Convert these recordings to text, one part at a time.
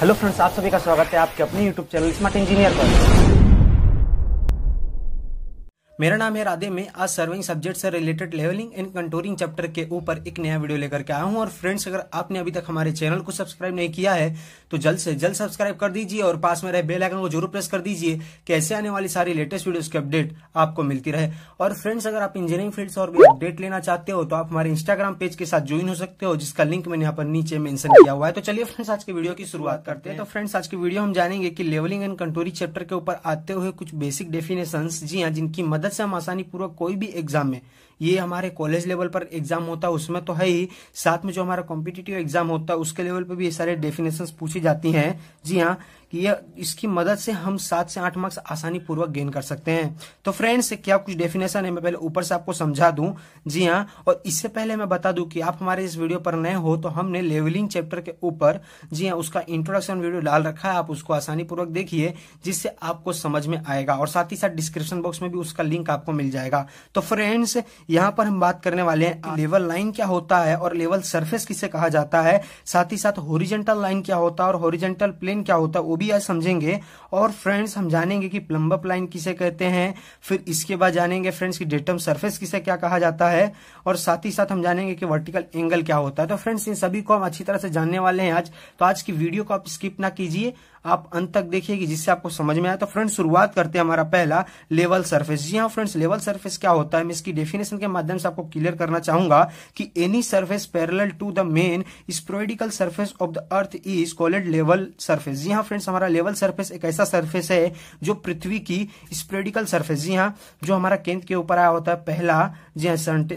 hello friends आप सभी का स्वागत है आपके अपने यूट्यूब चैनल स्मार्ट इंजीनियर पर मेरा नाम है राधे मैं आज सर्विंग सब्जेक्ट से related levelling and controlling chapter के ऊपर एक नया वीडियो लेकर के आया हूं और फ्रेंड्स अगर आपने अभी तक हमारे चैनल को सब्सक्राइब नहीं किया है तो जल्द से जल्द सब्सक्राइब कर दीजिए और पास में रहे बेल आइकन को जरूर प्रेस कर दीजिए कि ऐसे आने वाली सारी लेटेस्ट वीडियो की अपडेट आपको मिलती रहे और फ्रेंड्स अगर आप इंजीनियरिंग फील्ड से और भी अपडेट लेना चाहते हो तो आप हमारे इंस्टाग्राम पेज के साथ ज्वाइन हो सकते हो जिसका लिंक मैंने यहाँ पर नीचे मेंशन किया हुआ है तो चलिए फ्रेंड्स आज की वीडियो की शुरुआत करते हैं तो फ्रेंड्स आज की वीडियो हम जानेंगे की लेवलिंग एंड कंट्रोलिंग चैप्टर के ऊपर आते हुए कुछ बेसिक डेफिनेशन जी हाँ जिनकी मदद मदद से हम आसानी पूर्वक कोई भी एग्जाम में ये हमारे कॉलेज लेवल पर एग्जाम होता है उसमें तो है ही साथ में जो हमारा कॉम्पिटेटिव एग्जाम होता है उसके लेवल पर भी ये सारे डेफिनेशन पूछी जाती है जी हाँ कि ये इसकी मदद से हम सात से आठ मार्क्स आसानी पूर्वक गेन कर सकते हैं तो फ्रेंड्स क्या कुछ डेफिनेशन है मैं पहले ऊपर से आपको समझा दूं जी हाँ और इससे पहले मैं बता दूं कि आप हमारे इस वीडियो पर नए हो तो हमने लेवलिंग चैप्टर के ऊपर जी हाँ उसका इंट्रोडक्शन वीडियो डाल रखा है आप उसको आसानी पूर्वक देखिए जिससे आपको समझ में आएगा और साथ ही साथ डिस्क्रिप्शन बॉक्स में भी उसका लिंक आपको मिल जाएगा तो फ्रेंड्स यहाँ पर हम बात करने वाले हैं लेवल लाइन क्या होता है और लेवल सरफेस किसे कहा जाता है साथ ही साथ होरिजेंटल लाइन क्या होता है और होरिजेंटल प्लेन क्या होता है वो भी आज समझेंगे और फ्रेंड्स हम जानेंगे कि प्लम्बअप लाइन किसे कहते हैं फिर इसके बाद जानेंगे फ्रेंड्स की डेटम सर्फेस किसे क्या कहा जाता है और साथ ही साथ हम जानेंगे कि वर्टिकल एंगल क्या होता है तो फ्रेंड्स इन सभी को हम अच्छी तरह से जानने वाले हैं आज तो आज की वीडियो को आप स्किप ना कीजिए आप अंत तक देखिएगी जिससे आपको समझ में आए तो फ्रेंड्स शुरुआत करते हैं हमारा पहला लेवल सरफेस जी हाँ फ्रेंड्स लेवल सरफेस क्या होता है मैं इसकी डेफिनेशन के माध्यम से आपको क्लियर करना चाहूंगा कि any surface parallel to the mean spheroidal surface of the earth is called level surface जी हाँ फ्रेंड्स हमारा लेवल सर्फेस एक ऐसा सर्फेस है जो पृथ्वी की स्प्रेडिकल सर्फेस जी हाँ जो हमारा केंद्र के ऊपर आया होता है पहला जी हाँ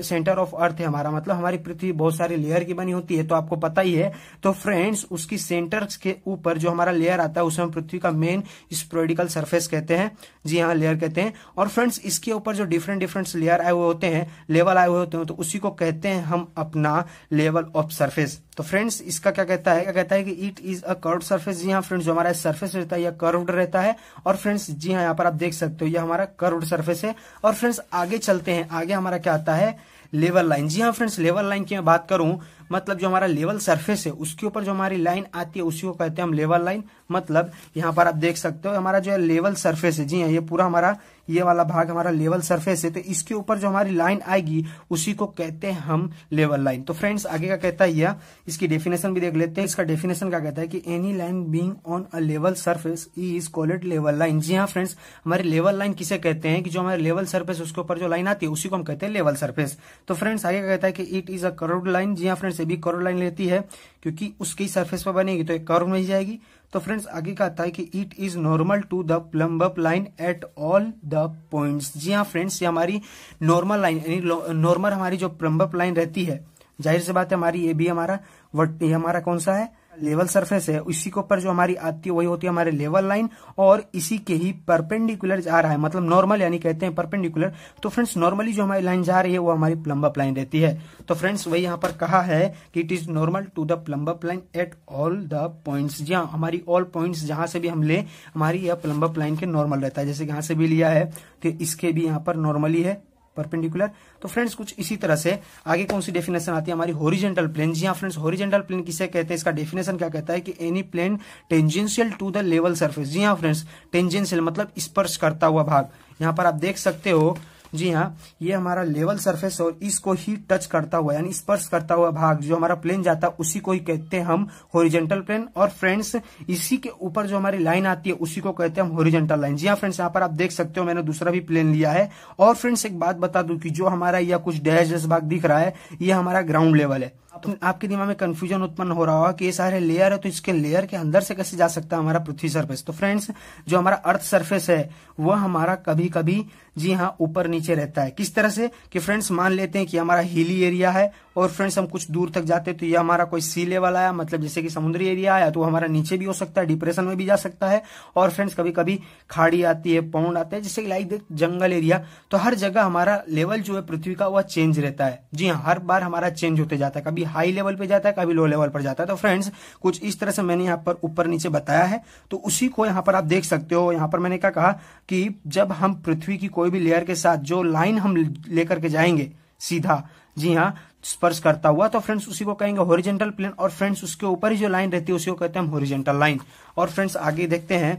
सेंटर ऑफ अर्थ है हमारा मतलब हमारी पृथ्वी बहुत सारी लेयर की बनी होती है तो आपको पता ही है तो फ्रेंड्स उसकी सेंटर के ऊपर जो हमारा लेयर आता आता है उसे हम पृथ्वी का मेन स्प्रोडिकल सरफेस कहते हैं जी हाँ लेयर कहते हैं और फ्रेंड्स इसके ऊपर जो डिफरेंट डिफरेंट लेयर आए हुए होते हैं लेवल आए हुए होते हैं तो उसी को कहते हैं हम अपना लेवल ऑफ सरफेस तो फ्रेंड्स इसका क्या कहता है क्या कहता है कि it is a curve surface जी हाँ फ्रेंड्स जो हमारा सर्फेस रहता है यह कर्व्ड रहता है और फ्रेंड्स जी हाँ यहाँ पर आप देख सकते हो यह हमारा कर्व्ड सर्फेस है और फ्रेंड्स आगे चलते हैं आगे हमारा क्या आता है लेवल लाइन जी हाँ फ्रेंड्स लेवल लाइन की मैं बात करूं मतलब जो हमारा लेवल सरफेस है उसके ऊपर जो हमारी लाइन आती है उसी को कहते हैं हम लेवल लाइन मतलब यहाँ पर आप देख सकते हो हमारा जो है लेवल सरफेस है जी हाँ ये पूरा हमारा ये वाला भाग हमारा लेवल सरफेस है तो इसके ऊपर जो हमारी लाइन आएगी उसी को कहते हैं हम लेवल लाइन तो फ्रेंड्स आगे का कहता है यह इसकी डेफिनेशन भी देख लेते हैं इसका डेफिनेशन क्या कहता है कि any line being on a level surface is called level line जी हाँ फ्रेंड्स हमारी लेवल लाइन किसे कहते हैं कि जो हमारे लेवल सर्फेस उसके ऊपर जो लाइन आती है उसी को हम कहते हैं लेवल सर्फेस तो फ्रेंड्स आगे का कहता है कि it is a curved line जी हाँ फ्रेंड्स ये भी करोड लाइन लेती है क्योंकि उसकी सर्फेस पर बनेगी तो एक करोड में जाएगी तो फ्रेंड्स आगे का आता है कि it is normal to the plumb up line at all the points जी हाँ फ्रेंड्स ये हमारी नॉर्मल लाइन यानी नॉर्मल हमारी जो प्लम्ब अप लाइन रहती है जाहिर सी बात है हमारी ये भी हमारा वट ये हमारा कौन सा है लेवल सरफेस है इसी के ऊपर जो हमारी आती है वही होती है हमारे लेवल लाइन और इसी के ही परपेंडिकुलर जा रहा है मतलब नॉर्मल यानी कहते हैं परपेंडिकुलर तो फ्रेंड्स नॉर्मली जो हमारी लाइन जा रही है वो हमारी प्लम्बअप लाइन रहती है तो फ्रेंड्स वही यहाँ पर कहा है कि it is normal to the plumb up line at all the points जी हाँ हमारी ऑल पॉइंट्स जहां से भी हम ले हमारी यह प्लम्बअप लाइन के नॉर्मल रहता है जैसे यहां से भी लिया है तो इसके भी यहाँ पर नॉर्मली है परपेंडिकुलर तो फ्रेंड्स कुछ इसी तरह से आगे कौन सी डेफिनेशन आती है हमारी होरिजेंटल प्लेन जी हाँ फ्रेंड्स होरिजेंटल प्लेन किसे कहते हैं इसका डेफिनेशन क्या कहता है कि any plane tangential to the level surface जी हाँ फ्रेंड्स टेंजेंशियल मतलब स्पर्श करता हुआ भाग यहाँ पर आप देख सकते हो जी हाँ ये हमारा लेवल सरफेस और इसको ही टच करता हुआ यानी स्पर्श करता हुआ भाग जो हमारा प्लेन जाता है उसी को ही कहते हैं हम होरिजेंटल प्लेन और फ्रेंड्स इसी के ऊपर जो हमारी लाइन आती है उसी को कहते हैं हम होरिजेंटल लाइन जी हाँ फ्रेंड्स यहाँ पर आप देख सकते हो मैंने दूसरा भी प्लेन लिया है और फ्रेंड्स एक बात बता दू की जो हमारा यह कुछ डैश भाग दिख रहा है ये हमारा ग्राउंड लेवल है तो आपके दिमाग में कंफ्यूजन उत्पन्न हो रहा होगा कि ये सारे लेयर है तो इसके लेयर के अंदर से कैसे जा सकता है हमारा पृथ्वी सरफेस तो फ्रेंड्स जो हमारा अर्थ सरफेस है वह हमारा कभी कभी जी हाँ ऊपर नीचे रहता है किस तरह से कि फ्रेंड्स मान लेते हैं कि हमारा हिली एरिया है और फ्रेंड्स हम कुछ दूर तक जाते हैं तो ये हमारा कोई सी लेवल आया मतलब जैसे कि समुद्री एरिया आया तो हमारा नीचे भी हो सकता है डिप्रेशन में भी जा सकता है और फ्रेंड्स कभी कभी खाड़ी आती है पौंड आते हैं जैसे लाइक जंगल एरिया तो हर जगह हमारा लेवल जो है पृथ्वी का वह चेंज रहता है जी हाँ हर बार हमारा चेंज होते जाता है कभी कभी हाई लेवल पे जाता है कभी लो लेवल पर जाता है तो फ्रेंड्स कुछ इस तरह से मैंने यहाँ पर ऊपर नीचे बताया है तो उसी को यहाँ पर आप देख सकते हो यहाँ पर मैंने क्या कहा कि जब हम पृथ्वी की कोई भी लेयर के साथ जो लाइन हम लेकर के जाएंगे सीधा जी हाँ स्पर्श करता हुआ तो फ्रेंड्स उसी को कहेंगे होरिजेंटल प्लेन और फ्रेंड्स उसके ऊपर ही जो लाइन रहती है उसी को कहते हैं हम होरिजेंटल लाइन और फ्रेंड्स आगे देखते हैं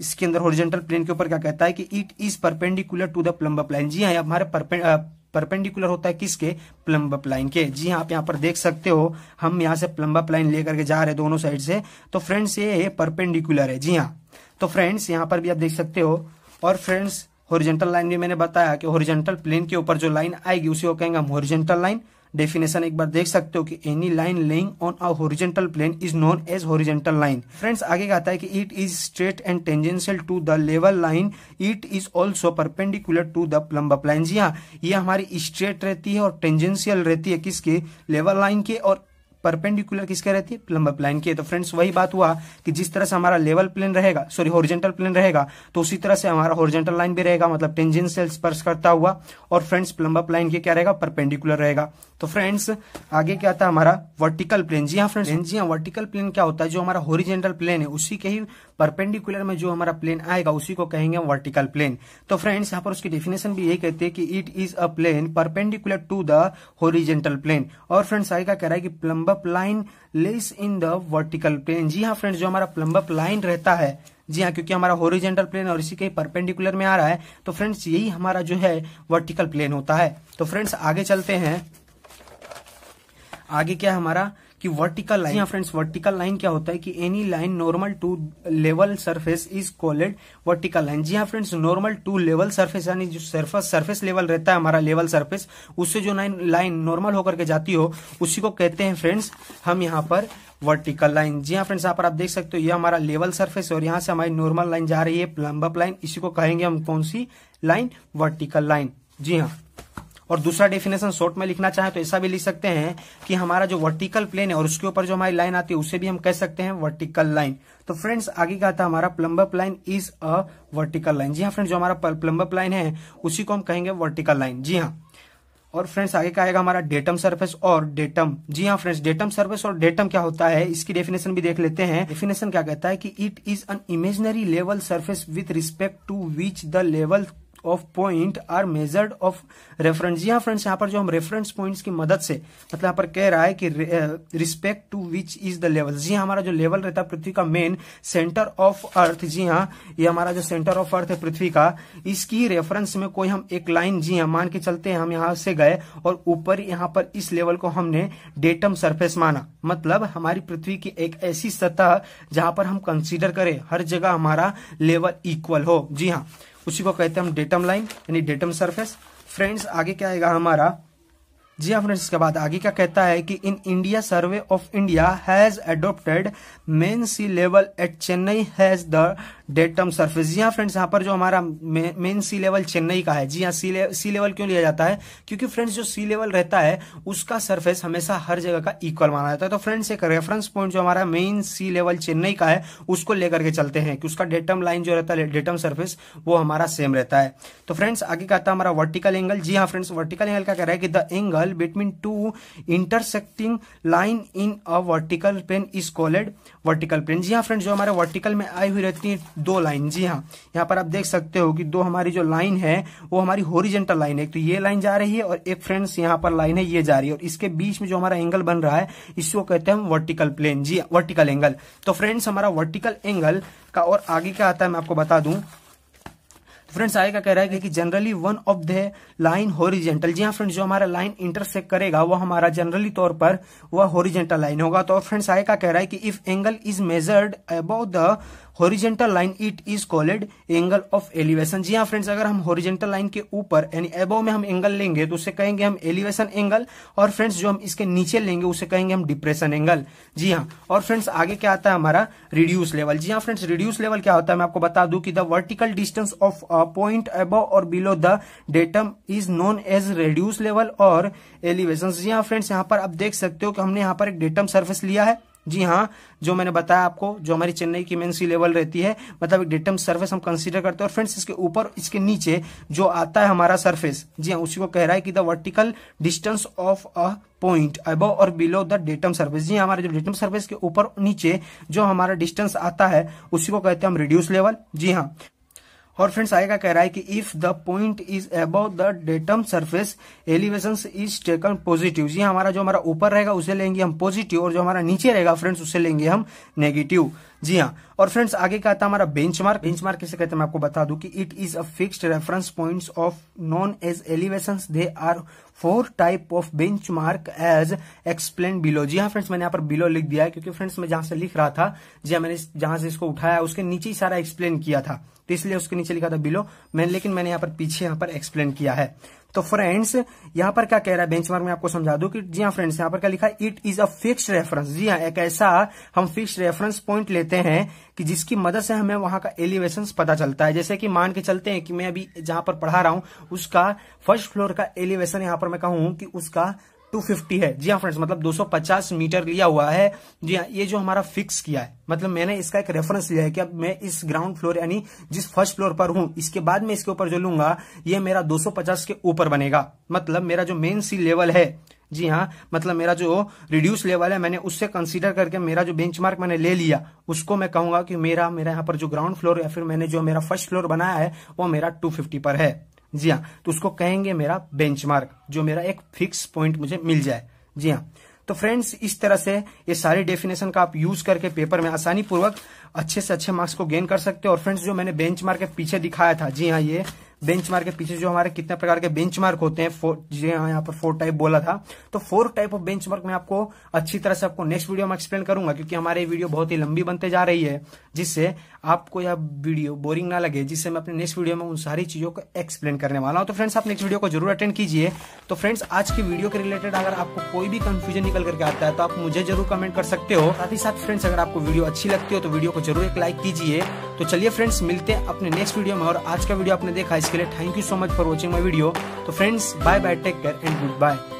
इसके अंदर होरिजेंटल प्लेन के ऊपर क्या कहता है कि it is perpendicular to the plumber plane जी हाँ हमारे परपेंडिकुलर होता है किसके प्लम्ब लाइन के जी हाँ आप यहाँ पर देख सकते हो हम यहाँ से प्लम्ब लाइन लेकर के जा रहे हैं दोनों साइड से तो फ्रेंड्स ये परपेंडिकुलर है जी हाँ तो फ्रेंड्स यहाँ पर भी आप देख सकते हो और फ्रेंड्स हॉरिजेंटल लाइन भी मैंने बताया कि हॉरिजेंटल प्लेन के ऊपर जो लाइन आएगी उसी को कहेंगे हम हॉरिजेंटल लाइन डेफिनेशन एक बार देख सकते हो कि any line lying on a horizontal plane is known as horizontal line friends आगे कहता है कि it is straight and tangential to the level line it is also perpendicular to the plumber line जी हाँ ये हमारी स्ट्रेट रहती है और टेंजेंशियल रहती है किसके लेवल लाइन के और परपेंडिकुलर किसके रहती है लंबा प्लाइन की है तो फ्रेंड्स वही बात हुआ कि जिस तरह से हमारा लेवल प्लेन रहेगा सॉरी हॉरिजेंटल प्लेन रहेगा तो उसी तरह से हमारा हॉरिजेंटल लाइन भी रहेगा मतलब टेंजेंट सेल स्पर्श करता हुआ और फ्रेंड्स प्लम्बअप प्लाइन के क्या रहेगा परपेंडिकुलर रहेगा तो फ्रेंड्स आगे क्या आता है हमारा वर्टिकल प्लेन जी हाँ फ्रेंड्स जी हाँ वर्टिकल प्लेन क्या होता है जो हमारा हॉरिजेंटल प्लेन है उसी के ही परपेंडिकुलर में जो हमारा प्लेन आएगा उसी को कहेंगे वर्टिकल प्लेन तो फ्रेंड्स यहाँ पर उसकी डेफिनेशन भी यही कहते हैं कि it is a plane perpendicular to the horizontal plane और फ्रेंड्स आगे क्या कह रहा है कि plumber up line lies in the vertical plane जी हाँ फ्रेंड्स जो हमारा प्लम्बअप लाइन रहता है जी हाँ क्योंकि हमारा होरिजेंटल प्लेन और इसी के परपेंडिकुलर में आ रहा है तो फ्रेंड्स यही हमारा जो है वर्टिकल प्लेन होता है तो फ्रेंड्स आगे चलते हैं आगे क्या हमारा कि vertical line friends vertical line क्या होता है कि any line normal to level surface is called vertical line जी हाँ friends normal to level surface यानी जो सरफेस सरफेस लेवल रहता है हमारा लेवल सरफेस उससे जो लाइन नॉर्मल होकर के जाती हो उसी को कहते हैं फ्रेंड्स हम यहाँ पर वर्टिकल लाइन जी हाँ फ्रेंड्स यहाँ पर आप देख सकते हो ये हमारा लेवल सर्फेस और यहाँ से हमारी नॉर्मल लाइन जा रही है लंबप लाइन इसी को कहेंगे हम कौन सी लाइन वर्टिकल लाइन जी हाँ और दूसरा डेफिनेशन शॉर्ट में लिखना चाहे तो ऐसा भी लिख सकते हैं कि हमारा जो वर्टिकल प्लेन है और उसके ऊपर जो हमारी लाइन आती है उसे भी हम कह सकते हैं वर्टिकल लाइन तो फ्रेंड्स आगे का था हमारा plumb up line is a vertical line जी हाँ फ्रेंड जो हमारा प्लम्बअप लाइन है उसी को हम कहेंगे वर्टिकल लाइन जी हाँ और फ्रेंड्स आगे का आएगा हमारा डेटम सरफेस और डेटम जी हाँ फ्रेंड्स डेटम सरफेस और डेटम क्या होता है इसकी डेफिनेशन भी देख लेते हैं डेफिनेशन क्या कहता है कि it is an imaginary level surface with respect to which the level of point are measured of reference यहाँ फ्रेंड्स यहाँ पर जो हम रेफरेंस पॉइंट्स की मदद से मतलब यहाँ पर कह रहा है कि respect to which is the level जी हाँ, हमारा जो लेवल रहता है पृथ्वी का मेन सेंटर ऑफ अर्थ जी हाँ ये हमारा जो सेंटर ऑफ अर्थ है पृथ्वी का इसकी रेफरेंस में कोई हम एक लाइन जी हाँ मान के चलते हैं हम यहाँ से गए और ऊपर यहाँ पर इस लेवल को हमने डेटम सरफेस माना मतलब हमारी पृथ्वी की एक ऐसी सतह जहां पर हम कंसीडर करें हर जगह हमारा लेवल इक्वल हो जी हाँ उसी को कहते हैं हम डेटम लाइन यानी डेटम सरफेस फ्रेंड्स आगे क्या आएगा हमारा जी हाँ फ्रेंड्स इसके बाद आगे क्या कहता है कि in India Survey of India has adopted mean sea level at Chennai has the datum surface जी हाँ फ्रेंड्स यहाँ पर जो हमारा मेन सी लेवल चेन्नई का है जी हाँ सी, ले, सी लेवल क्यों लिया जाता है क्योंकि फ्रेंड्स जो सी लेवल रहता है उसका सर्फेस हमेशा हर जगह का इक्वल माना जाता है तो फ्रेंड्स एक रेफरेंस पॉइंट जो हमारा मेन सी लेवल चेन्नई का है उसको लेकर के चलते हैं कि उसका डेटम लाइन जो रहता है डेटम सर्फेस वो हमारा सेम रहता है तो फ्रेंड्स आगे का आता है हमारा वर्टिकल एंगल जी हाँ फ्रेंड्स वर्टिकल एंगल क्या कह रहा है कि the angle between two intersecting line in a vertical plane is called vertical plane जी हाँ फ्रेंड्स जो हमारे वर्टिकल में आई हुई रहती है दो लाइन जी हाँ यहाँ पर आप देख सकते हो कि दो हमारी जो लाइन है वो हमारी होरिजेंटल लाइन है तो ये लाइन जा रही है और एक फ्रेंड्स यहाँ पर लाइन है ये जा रही है और इसके बीच में जो हमारा एंगल बन रहा है इसको कहते हैं वर्टिकल प्लेन जी वर्टिकल हाँ, एंगल तो फ्रेंड्स हमारा वर्टिकल एंगल का और आगे क्या आता है मैं आपको बता दू फ्रेंड्स आगे का कह रहा है कि generally one of the line horizontal जी हाँ फ्रेंड्स जो हमारा लाइन इंटरसेक्ट करेगा वो हमारा जनरली तौर पर वह होरिजेंटल लाइन होगा तो फ्रेंड्स आगे का कह रहा है कि if angle is measured about the horizontal line it is called angle of elevation जी हाँ फ्रेंड्स अगर हम हॉरिजेंटल लाइन के ऊपर यानी एबो में हम एंगल लेंगे तो उसे कहेंगे हम एलिवेशन एंगल और फ्रेंड्स जो हम इसके नीचे लेंगे उसे कहेंगे हम डिप्रेशन एंगल जी हाँ और फ्रेंड्स आगे क्या आता है हमारा रिड्यूस लेवल जी हाँ फ्रेंड्स रिड्यूस लेवल क्या होता है मैं आपको बता दू की the vertical distance of point above और below the datum is known as reduce level और एलिवेशन जी हाँ फ्रेंड्स यहाँ पर आप देख सकते हो कि हमने यहाँ पर एक डेटम सर्फेस लिया है जी हाँ जो मैंने बताया आपको जो हमारी चेन्नई की मेन सी लेवल रहती है मतलब एक डेटम सर्फेस हम कंसीडर करते हैं और फ्रेंड्स इसके ऊपर इसके नीचे जो आता है हमारा सर्फेस जी हाँ उसी को कह रहा है कि the vertical distance of a point above और बिलो द डेटम सर्फेस जी हाँ, हमारे जो डेटम सर्फेस के ऊपर नीचे जो हमारा डिस्टेंस आता है उसी को कहते हैं हम रिड्यूस लेवल जी हाँ और फ्रेंड्स आएगा कह रहा है कि if the point is above the datum surface elevation is taken positive ये हमारा जो हमारा ऊपर रहेगा उसे लेंगे हम पॉजिटिव और जो हमारा नीचे रहेगा फ्रेंड्स उसे लेंगे हम नेगेटिव जी हाँ और फ्रेंड्स आगे कहता है हमारा बेंच मार्क बेंच मार्क किसे कहते हैं मैं आपको बता दूं कि it is a fixed reference points of known as elevation they are four type of bench mark as explain below जी हाँ फ्रेंड्स मैंने यहाँ पर बिलो लिख दिया है क्योंकि फ्रेंड्स मैं जहां से लिख रहा था जी हाँ मैंने जहां से इसको उठाया उसके नीचे ही सारा एक्सप्लेन किया था तो इसलिए उसके नीचे लिखा था बिलो मैंने लेकिन मैंने यहाँ पर पीछे यहाँ पर एक्सप्लेन किया है तो फ्रेंड्स यहाँ पर क्या कह रहा है बेंचमार्क में आपको समझा दू कि जी हाँ फ्रेंड्स यहाँ पर क्या लिखा है it is a fix reference जी हाँ एक ऐसा हम फिक्स रेफरेंस पॉइंट लेते हैं कि जिसकी मदद से हमें वहां का एलिवेशन पता चलता है जैसे कि मान के चलते हैं कि मैं अभी जहां पर पढ़ा रहा हूं उसका फर्स्ट फ्लोर का एलिवेशन यहाँ पर मैं कहूं कि उसका 250 है जी हाँ फ्रेंड्स मतलब 250 मीटर लिया हुआ है जी हाँ ये जो हमारा फिक्स किया है मतलब मैंने इसका एक रेफरेंस लिया है कि अब मैं इस ग्राउंड फ्लोर यानी जिस फर्स्ट फ्लोर पर हूं इसके बाद मैं इसके ऊपर जो लूंगा ये मेरा 250 के ऊपर बनेगा मतलब मेरा जो मेन सी लेवल है जी हाँ मतलब मेरा जो रिड्यूस लेवल है मैंने उससे कंसीडर करके मेरा जो बेंचमार्क मैंने ले लिया उसको मैं कहूंगा कि मेरा मेरा यहाँ पर जो ग्राउंड फ्लोर या फिर मैंने जो मेरा फर्स्ट फ्लोर बनाया है वो मेरा 250 पर है जी हाँ तो उसको कहेंगे मेरा बेंचमार्क जो मेरा एक फिक्स पॉइंट मुझे मिल जाए जी हाँ तो फ्रेंड्स इस तरह से ये सारे डेफिनेशन का आप यूज करके पेपर में आसानी पूर्वक अच्छे से अच्छे मार्क्स को गेन कर सकते हो और फ्रेंड्स जो मैंने बेंचमार्क के पीछे दिखाया था जी हाँ ये बेंचमार्क के पीछे जो हमारे कितने प्रकार के बेंचमार्क होते हैं जी हाँ यहाँ पर फोर टाइप बोला था तो फोर टाइप ऑफ बेंचमार्क में आपको अच्छी तरह से आपको नेक्स्ट वीडियो में एक्सप्लेन करूंगा क्योंकि हमारे वीडियो बहुत ही लंबी बनते जा रही है जिससे आपको यह वीडियो बोरिंग ना लगे जिससे मैं अपने नेक्स्ट वीडियो में उन सारी चीज़ों को एक्सप्लेन करने वाला हूँ तो फ्रेंड्स आप नेक्स्ट वीडियो को जरूर अटेंड कीजिए तो फ्रेंड्स आज की वीडियो के रिलेटेड अगर आपको कोई भी कंफ्यूजन निकल करके आता है तो आप मुझे जरूर कमेंट कर सकते हो साथ ही साथ फ्रेंड्स अगर आपको वीडियो अच्छी लगती हो तो वीडियो को जरूर एक लाइक कीजिए तो चलिए फ्रेंड्स मिलते हैं अपने नेक्स्ट वीडियो में और आज का वीडियो आपने देखा इसके लिए thank you so much for watching my video तो friends bye bye take care and good bye